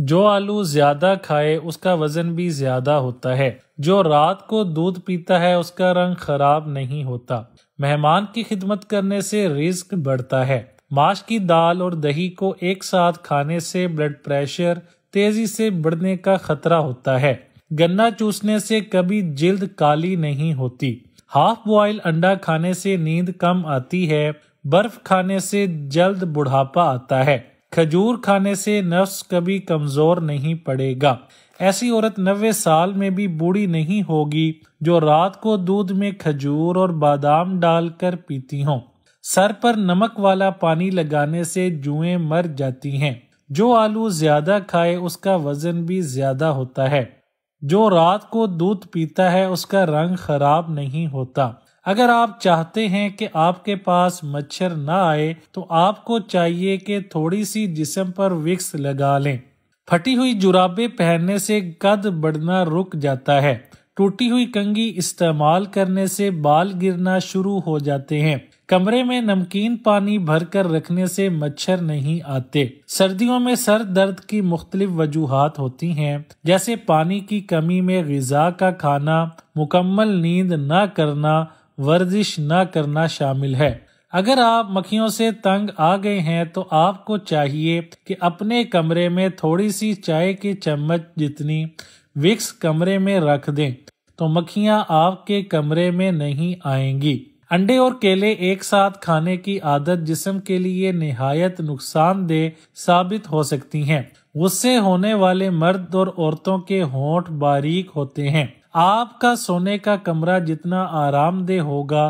जो आलू ज्यादा खाए उसका वजन भी ज्यादा होता है जो रात को दूध पीता है उसका रंग खराब नहीं होता मेहमान की खिदमत करने से रिस्क बढ़ता है माश की दाल और दही को एक साथ खाने से ब्लड प्रेशर तेजी से बढ़ने का खतरा होता है गन्ना चूसने से कभी जल्द काली नहीं होती हाफ बॉयल अंडा खाने से नींद कम आती है बर्फ खाने से जल्द बुढ़ापा आता है खजूर खाने से नफ्स कभी कमज़ोर नहीं पड़ेगा ऐसी औरत नबे साल में भी बूढ़ी नहीं होगी जो रात को दूध में खजूर और बादाम डालकर पीती हो सर पर नमक वाला पानी लगाने से जुएं मर जाती हैं जो आलू ज़्यादा खाए उसका वज़न भी ज़्यादा होता है जो रात को दूध पीता है उसका रंग खराब नहीं होता अगर आप चाहते हैं कि आपके पास मच्छर ना आए तो आपको चाहिए कि थोड़ी सी जिसम पर विक्स लगा लें फटी हुई जुराबे पहनने से कद बढ़ना रुक जाता है टूटी हुई कंगी इस्तेमाल करने से बाल गिरना शुरू हो जाते हैं कमरे में नमकीन पानी भरकर रखने से मच्छर नहीं आते सर्दियों में सर दर्द की मुख्तलिफ वजूहत होती हैं जैसे पानी की कमी में गजा का खाना मुकम्मल नींद ना करना वर्जिश न करना शामिल है अगर आप मक्खियों से तंग आ गए हैं तो आपको चाहिए कि अपने कमरे में थोड़ी सी चाय के चम्मच जितनी विक्स कमरे में रख दें तो मक्खियां आपके कमरे में नहीं आएंगी अंडे और केले एक साथ खाने की आदत जिस्म के लिए निहायत नुकसानदेह साबित हो सकती हैं। गुस्से होने वाले मर्द और औरतों के होंठ बारीक होते हैं आपका सोने का कमरा जितना आरामदेह होगा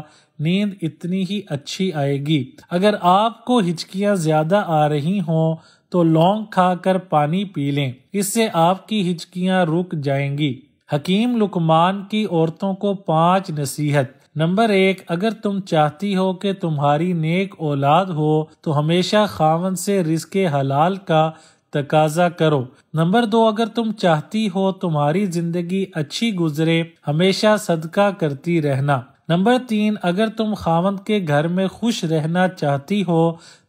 नींद इतनी ही अच्छी आएगी अगर आपको हिचकियां ज्यादा आ रही हों तो लौंग खाकर पानी पी लें इससे आपकी हिचकियां रुक जाएंगी हकीम लुकमान की औरतों को पांच नसीहत नंबर एक अगर तुम चाहती हो कि तुम्हारी नेक औलाद हो तो हमेशा खावन से रिस्के हलाल का तकाजा करो नंबर दो अगर तुम चाहती हो तुम्हारी जिंदगी अच्छी गुजरे हमेशा सदका करती रहना नंबर तीन अगर तुम खावंद के घर में खुश रहना चाहती हो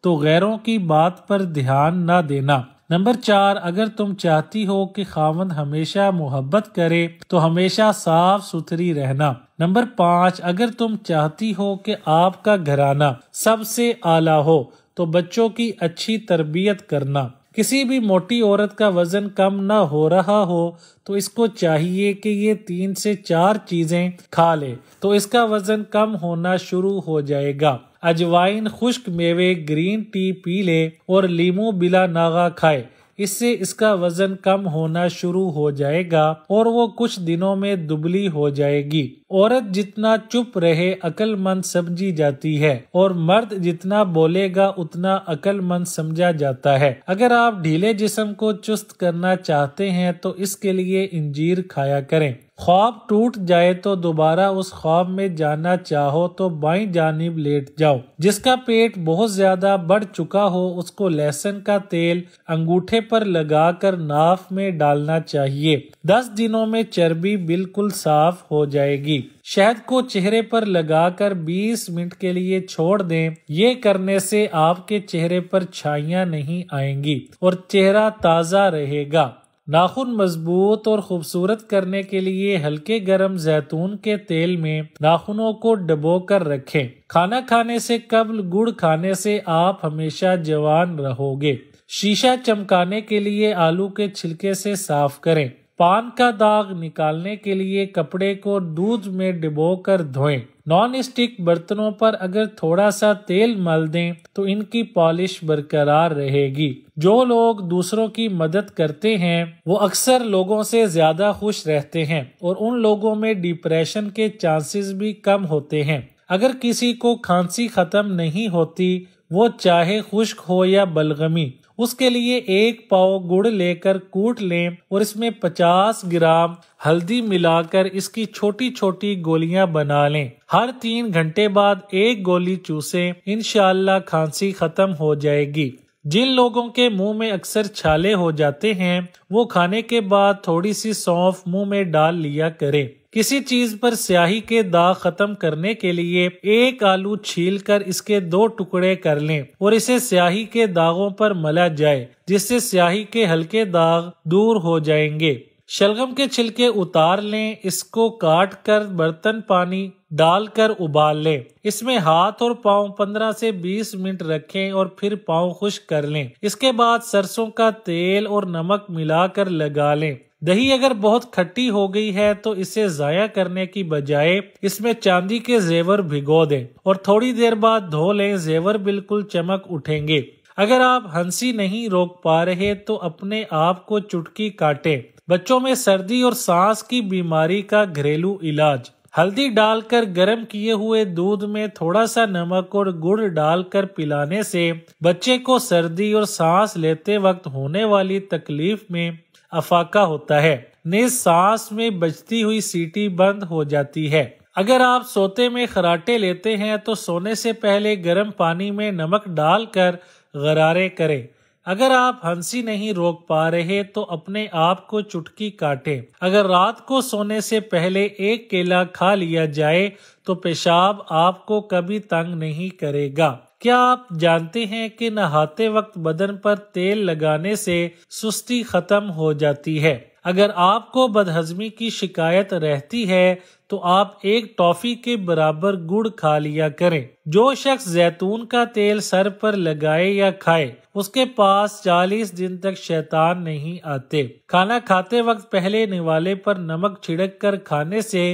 तो गैरों की बात पर ध्यान ना देना नंबर चार अगर तुम चाहती हो कि खावंद हमेशा मोहब्बत करे तो हमेशा साफ सुथरी रहना नंबर पाँच अगर तुम चाहती हो कि आपका घराना सबसे आला हो तो बच्चों की अच्छी तरबियत करना किसी भी मोटी औरत का वजन कम ना हो रहा हो तो इसको चाहिए कि ये तीन से चार चीजें खा ले तो इसका वजन कम होना शुरू हो जाएगा अजवाइन खुश्क मेवे ग्रीन टी पी ले और लीमू बिला नागा खाए इससे इसका वजन कम होना शुरू हो जाएगा और वो कुछ दिनों में दुबली हो जाएगी औरत जितना चुप रहे अक्लमंद समझी जाती है और मर्द जितना बोलेगा उतना अकलमंद समझा जाता है अगर आप ढीले जिस्म को चुस्त करना चाहते हैं तो इसके लिए इंजीर खाया करें ख्वाब टूट जाए तो दोबारा उस ख्वाब में जाना चाहो तो बाई जानब लेट जाओ जिसका पेट बहुत ज्यादा बढ़ चुका हो उसको लहसुन का तेल अंगूठे पर लगाकर नाफ में डालना चाहिए दस दिनों में चर्बी बिल्कुल साफ हो जाएगी शहद को चेहरे पर लगाकर 20 मिनट के लिए छोड़ दें ये करने से आपके चेहरे पर छाइया नहीं आएंगी और चेहरा ताज़ा रहेगा नाखून मजबूत और खूबसूरत करने के लिए हल्के गर्म जैतून के तेल में नाखूनों को डबो कर रखें खाना खाने से कबल गुड़ खाने से आप हमेशा जवान रहोगे शीशा चमकाने के लिए आलू के छिलके से साफ करें पान का दाग निकालने के लिए कपड़े को दूध में डिबोकर धोएं। नॉन स्टिक बर्तनों पर अगर थोड़ा सा तेल मल दें तो इनकी पॉलिश बरकरार रहेगी जो लोग दूसरों की मदद करते हैं वो अक्सर लोगों से ज्यादा खुश रहते हैं और उन लोगों में डिप्रेशन के चांसेस भी कम होते हैं अगर किसी को खांसी खत्म नहीं होती वो चाहे खुश्क हो या बलगमी उसके लिए एक पाव गुड़ लेकर कूट लें और इसमें 50 ग्राम हल्दी मिलाकर इसकी छोटी छोटी गोलियां बना लें हर तीन घंटे बाद एक गोली चूसें इनशाला खांसी खत्म हो जाएगी जिन लोगों के मुंह में अक्सर छाले हो जाते हैं वो खाने के बाद थोड़ी सी सौंफ मुंह में डाल लिया करें किसी चीज पर स्याही के दाग खत्म करने के लिए एक आलू छीलकर इसके दो टुकड़े कर लें और इसे स्याही के दागों पर मला जाए जिससे स्याही के हल्के दाग दूर हो जाएंगे शलगम के छिलके उतार लें इसको काट कर बर्तन पानी डालकर उबाल लें इसमें हाथ और पाँव 15 से 20 मिनट रखें और फिर पाँव खुश कर लें इसके बाद सरसों का तेल और नमक मिलाकर लगा लें दही अगर बहुत खट्टी हो गई है तो इसे ज़ाया करने की बजाय इसमें चांदी के जेवर भिगो दें और थोड़ी देर बाद धो लें जेवर बिल्कुल चमक उठेंगे अगर आप हंसी नहीं रोक पा रहे तो अपने आप को चुटकी काटें बच्चों में सर्दी और सांस की बीमारी का घरेलू इलाज हल्दी डालकर गर्म किए हुए दूध में थोड़ा सा नमक और गुड़ डालकर पिलाने से बच्चे को सर्दी और सांस लेते वक्त होने वाली तकलीफ में अफाका होता है ने सांस में बचती हुई सीटी बंद हो जाती है अगर आप सोते में खराटे लेते हैं तो सोने से पहले गर्म पानी में नमक डालकर गरारे करें अगर आप हंसी नहीं रोक पा रहे तो अपने आप को चुटकी काटे अगर रात को सोने से पहले एक केला खा लिया जाए तो पेशाब आपको कभी तंग नहीं करेगा क्या आप जानते हैं कि नहाते वक्त बदन पर तेल लगाने से सुस्ती खत्म हो जाती है अगर आपको बदहजमी की शिकायत रहती है तो आप एक टॉफी के बराबर गुड़ खा लिया करें जो शख्स जैतून का तेल सर पर लगाए या खाए उसके पास 40 दिन तक शैतान नहीं आते खाना खाते वक्त पहले निवाले पर नमक छिड़क कर खाने से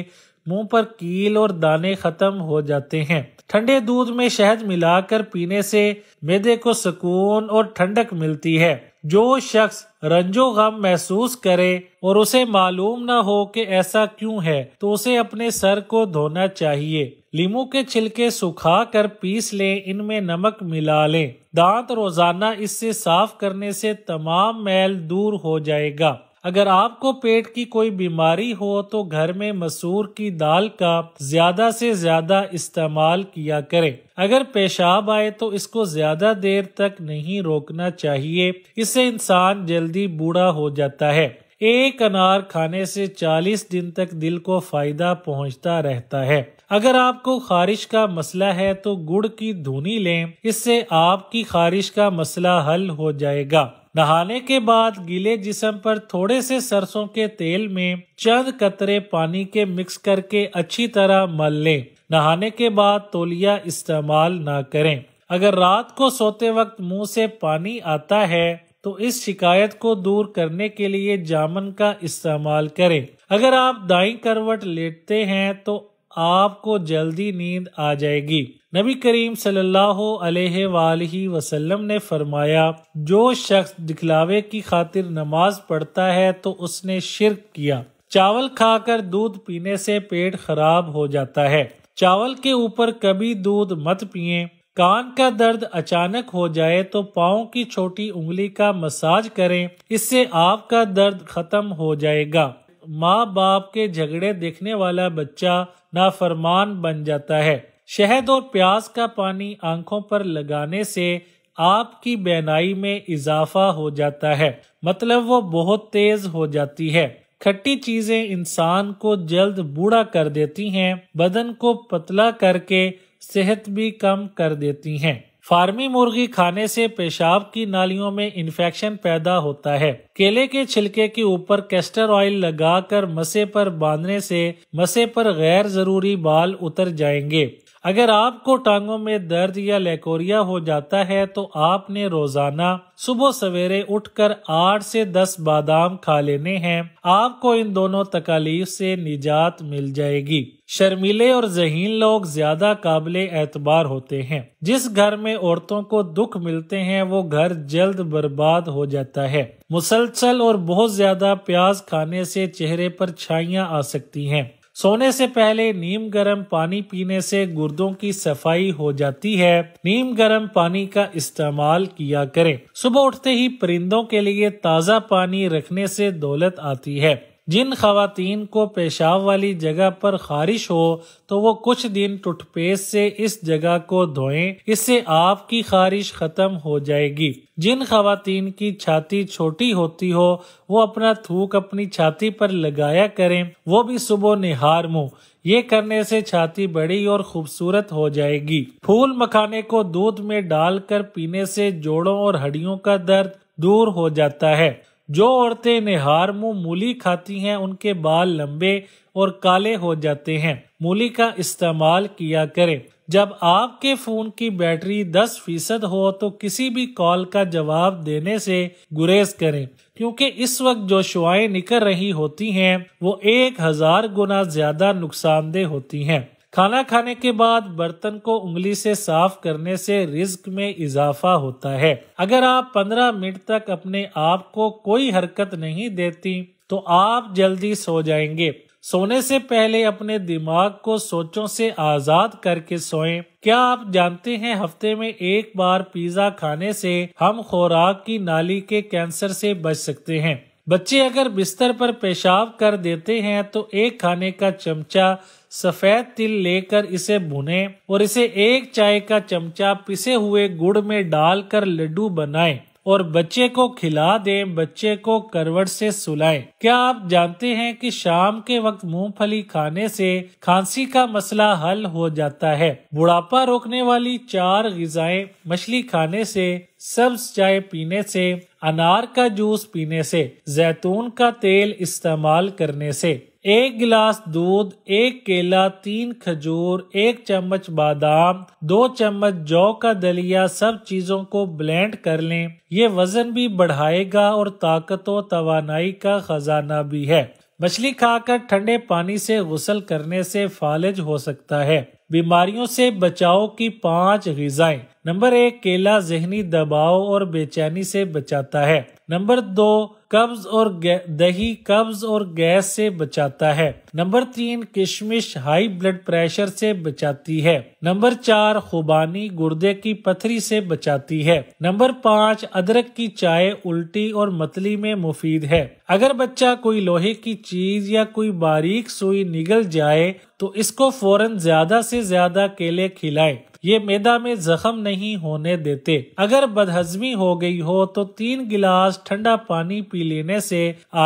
मुंह पर कील और दाने खत्म हो जाते हैं ठंडे दूध में शहद मिलाकर पीने से मेदे को सुकून और ठंडक मिलती है जो शख्स रंजो गम महसूस करे और उसे मालूम न हो कि ऐसा क्यों है तो उसे अपने सर को धोना चाहिए लीमू के छिलके सुखा कर पीस लें इनमें नमक मिला लें दांत रोजाना इससे साफ करने से तमाम मैल दूर हो जाएगा अगर आपको पेट की कोई बीमारी हो तो घर में मसूर की दाल का ज्यादा से ज्यादा इस्तेमाल किया करें अगर पेशाब आए तो इसको ज्यादा देर तक नहीं रोकना चाहिए इससे इंसान जल्दी बूढ़ा हो जाता है एक अनार खाने से 40 दिन तक दिल को फायदा पहुंचता रहता है अगर आपको खारिश का मसला है तो गुड़ की धुनी लें इससे आपकी खारिश का मसला हल हो जाएगा नहाने के बाद गीले जिसम पर थोड़े से सरसों के तेल में चंद कतरे पानी के मिक्स करके अच्छी तरह मल लें नहाने के बाद तोलिया इस्तेमाल ना करें अगर रात को सोते वक्त मुंह से पानी आता है तो इस शिकायत को दूर करने के लिए जामन का इस्तेमाल करें अगर आप दाई करवट लेटते हैं तो आपको जल्दी नींद आ जाएगी नबी करीम सल्लल्लाहु अलैहि वसल्लम ने फरमाया जो शख्स दिखलावे की खातिर नमाज पढ़ता है तो उसने शिरक किया चावल खाकर दूध पीने से पेट खराब हो जाता है चावल के ऊपर कभी दूध मत पिए कान का दर्द अचानक हो जाए तो पाओ की छोटी उंगली का मसाज करें इससे आपका दर्द खत्म हो जाएगा माँ बाप के झगड़े देखने वाला बच्चा नाफरमान बन जाता है शहद और प्याज का पानी आंखों पर लगाने से आपकी बेनाई में इजाफा हो जाता है मतलब वो बहुत तेज हो जाती है खट्टी चीजें इंसान को जल्द बूढ़ा कर देती हैं बदन को पतला करके सेहत भी कम कर देती हैं फार्मी मुर्गी खाने से पेशाब की नालियों में इन्फेक्शन पैदा होता है केले के छिलके के ऊपर कैस्टर ऑयल लगाकर मसे पर बांधने से मसे पर गैर जरूरी बाल उतर जाएंगे अगर आपको टांगों में दर्द या लेकोरिया हो जाता है तो आपने रोजाना सुबह सवेरे उठकर आठ से दस बादाम खा लेने हैं आपको इन दोनों तकालीफ से निजात मिल जाएगी शर्मीले और जहीन लोग ज्यादा काबिल एतबार होते हैं जिस घर में औरतों को दुख मिलते हैं वो घर जल्द बर्बाद हो जाता है मुसलसल और बहुत ज्यादा प्याज खाने से चेहरे पर छाइया आ सकती हैं सोने से पहले नीम गर्म पानी पीने से गुर्दों की सफाई हो जाती है नीम गर्म पानी का इस्तेमाल किया करें सुबह उठते ही परिंदों के लिए ताज़ा पानी रखने से दौलत आती है जिन खातन को पेशाब वाली जगह पर खारिश हो तो वो कुछ दिन टुटपेस से इस जगह को धोएं इससे आपकी खारिश खत्म हो जाएगी जिन खातन की छाती छोटी होती हो वो अपना थूक अपनी छाती पर लगाया करें वो भी सुबह निहार मुँह ये करने से छाती बड़ी और खूबसूरत हो जाएगी फूल मखाने को दूध में डालकर पीने से जोड़ों और हड्डियों का दर्द दूर हो जाता है जो औरतें निहार मुँह मूली खाती हैं उनके बाल लंबे और काले हो जाते हैं मूली का इस्तेमाल किया करें जब आपके फ़ोन की बैटरी 10 फीसद हो तो किसी भी कॉल का जवाब देने से गुरेज करें क्योंकि इस वक्त जो शुआएं निकल रही होती हैं वो एक हज़ार गुना ज़्यादा नुकसानदेह होती हैं खाना खाने के बाद बर्तन को उंगली से साफ करने से रिस्क में इजाफा होता है अगर आप 15 मिनट तक अपने आप को कोई हरकत नहीं देती तो आप जल्दी सो जाएंगे सोने से पहले अपने दिमाग को सोचों से आजाद करके सोएं। क्या आप जानते हैं हफ्ते में एक बार पिज्जा खाने से हम खुराक की नाली के कैंसर से बच सकते हैं बच्चे अगर बिस्तर पर पेशाब कर देते हैं तो एक खाने का चमचा सफेद तिल लेकर इसे भुने और इसे एक चाय का चमचा पिसे हुए गुड़ में डालकर लड्डू बनाए और बच्चे को खिला दें बच्चे को करवट से सुलाएं क्या आप जानते हैं कि शाम के वक्त मूंगफली खाने से खांसी का मसला हल हो जाता है बुढ़ापा रोकने वाली चार गजाएं मछली खाने से सब्ज चाय पीने से अनार का जूस पीने से जैतून का तेल इस्तेमाल करने से एक गिलास दूध एक केला तीन खजूर एक चम्मच बादाम दो चम्मच जौ का दलिया सब चीजों को ब्लेंड कर लें ये वजन भी बढ़ाएगा और ताकत और तवानाई का खजाना भी है मछली खाकर ठंडे पानी से गुसल करने से फालिज हो सकता है बीमारियों से बचाव की पांच गजाएं नंबर एक केला जहनी दबाव और बेचैनी से बचाता है नंबर दो कब्ज और दही कब्ज और गैस से बचाता है नंबर तीन किशमिश हाई ब्लड प्रेशर से बचाती है नंबर चार खुबानी गुर्दे की पथरी से बचाती है नंबर पाँच अदरक की चाय उल्टी और मतली में मुफीद है अगर बच्चा कोई लोहे की चीज या कोई बारीक सुई निगल जाए तो इसको फौरन ज्यादा से ज्यादा केले खिलाएं। ये मैदा में जख्म नहीं होने देते अगर बदहजमी हो गई हो तो तीन गिलास ठंडा पानी पी लेने से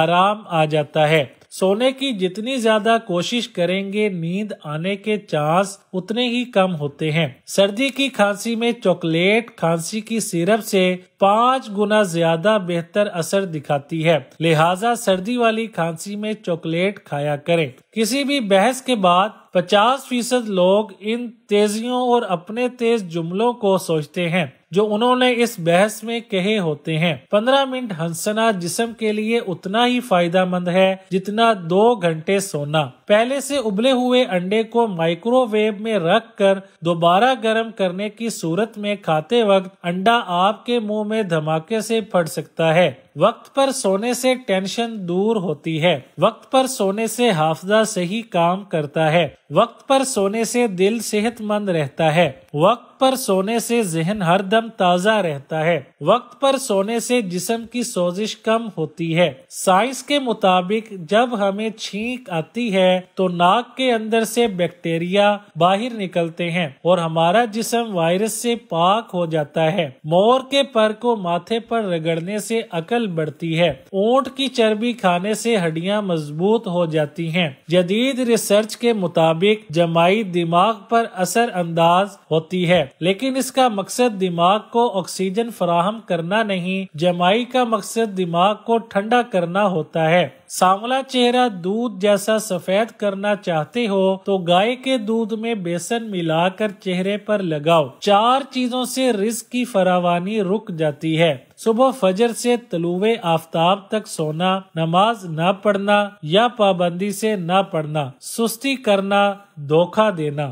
आराम आ जाता है सोने की जितनी ज्यादा कोशिश करेंगे नींद आने के चांस उतने ही कम होते हैं सर्दी की खांसी में चॉकलेट खांसी की सिरप से पाँच गुना ज्यादा बेहतर असर दिखाती है लिहाजा सर्दी वाली खांसी में चॉकलेट खाया करें किसी भी बहस के बाद 50 फीसद लोग इन तेजियों और अपने तेज जुमलों को सोचते हैं जो उन्होंने इस बहस में कहे होते हैं पंद्रह मिनट हंसना जिसम के लिए उतना ही फायदेमंद है जितना दो घंटे सोना पहले से उबले हुए अंडे को माइक्रोवेव में रख कर दोबारा गर्म करने की सूरत में खाते वक्त अंडा आपके मुंह में धमाके से फट सकता है वक्त पर सोने से टेंशन दूर होती है वक्त पर सोने से हाफजा सही काम करता है वक्त पर सोने से दिल सेहत सेहतमंद रहता है वक्त पर सोने से जहन हर दम ताज़ा रहता है वक्त पर सोने से जिसम की सोजिश कम होती है साइंस के मुताबिक जब हमें छींक आती है तो नाक के अंदर से बैक्टीरिया बाहर निकलते हैं और हमारा जिसम वायरस से पाक हो जाता है मोर के पर को माथे पर रगड़ने से अकल बढ़ती है ऊँट की चर्बी खाने से हड्डियाँ मजबूत हो जाती है जदीद रिसर्च के मुताबिक जमाई दिमाग पर असर अंदाज हो होती है लेकिन इसका मकसद दिमाग को ऑक्सीजन फराहम करना नहीं जमाई का मकसद दिमाग को ठंडा करना होता है सांवला चेहरा दूध जैसा सफेद करना चाहते हो तो गाय के दूध में बेसन मिलाकर चेहरे पर लगाओ चार चीजों से रिस्क की फरावानी रुक जाती है सुबह फजर से तलुवे आफ्ताब तक सोना नमाज न पढ़ना या पाबंदी से न पढ़ना सुस्ती करना धोखा देना